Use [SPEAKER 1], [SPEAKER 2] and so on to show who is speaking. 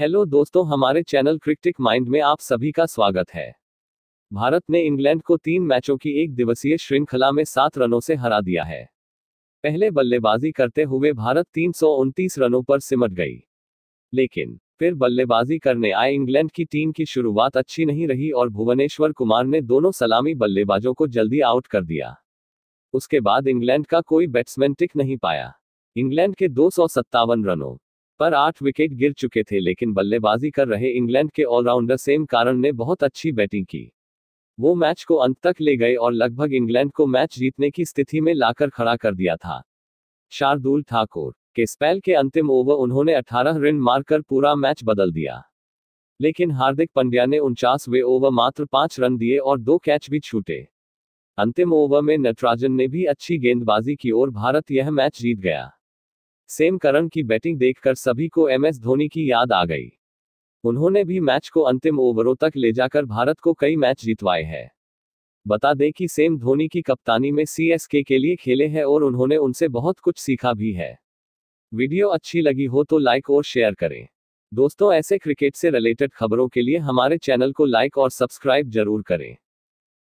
[SPEAKER 1] hello दोस्तों हमारे channel क्रिक्टिक mind में आप सभी का स्वागत है भारत ने इंग्लैंड को तीन मैचों की एक दिवसीय श्रृंखला में सात रनों से हरा दिया है पहले बल्लेबाजी करते हुए भारत तीन रनों पर सिमट गई लेकिन फिर बल्लेबाजी करने आए इंग्लैंड की टीम की शुरुआत अच्छी नहीं रही और भुवनेश्वर कुमार ने दोनों सलामी बल्लेबाजों को जल्दी आउट कर दिया उसके बाद इंग्लैंड का कोई बैट्समैन टिक नहीं पाया इंग्लैंड के दो रनों पर आठ विकेट गिर चुके थे लेकिन बल्लेबाजी कर रहे इंग्लैंड के ऑलराउंडर सेम कारण ने बहुत अच्छी बैटिंग की वो मैच को अंत तक ले गए और लगभग इंग्लैंड को मैच जीतने की स्थिति में लाकर खड़ा कर दिया था शार्दुल ठाकुर के स्पेल के अंतिम ओवर उन्होंने 18 रन मारकर पूरा मैच बदल दिया लेकिन हार्दिक पंड्या ने उनचासवे ओवर मात्र पांच रन दिए और दो कैच भी छूटे अंतिम ओवर में नटराजन ने भी अच्छी गेंदबाजी की और भारत यह मैच जीत गया सेम करण की बैटिंग देखकर सभी को एम एस धोनी की याद आ गई उन्होंने भी मैच को अंतिम ओवरों तक ले जाकर भारत को कई मैच जितवाए हैं बता दें कि सेम धोनी की कप्तानी में सी के, के लिए खेले हैं और उन्होंने उनसे बहुत कुछ सीखा भी है वीडियो अच्छी लगी हो तो लाइक और शेयर करें दोस्तों ऐसे क्रिकेट से रिलेटेड खबरों के लिए हमारे चैनल को लाइक और सब्सक्राइब जरूर करें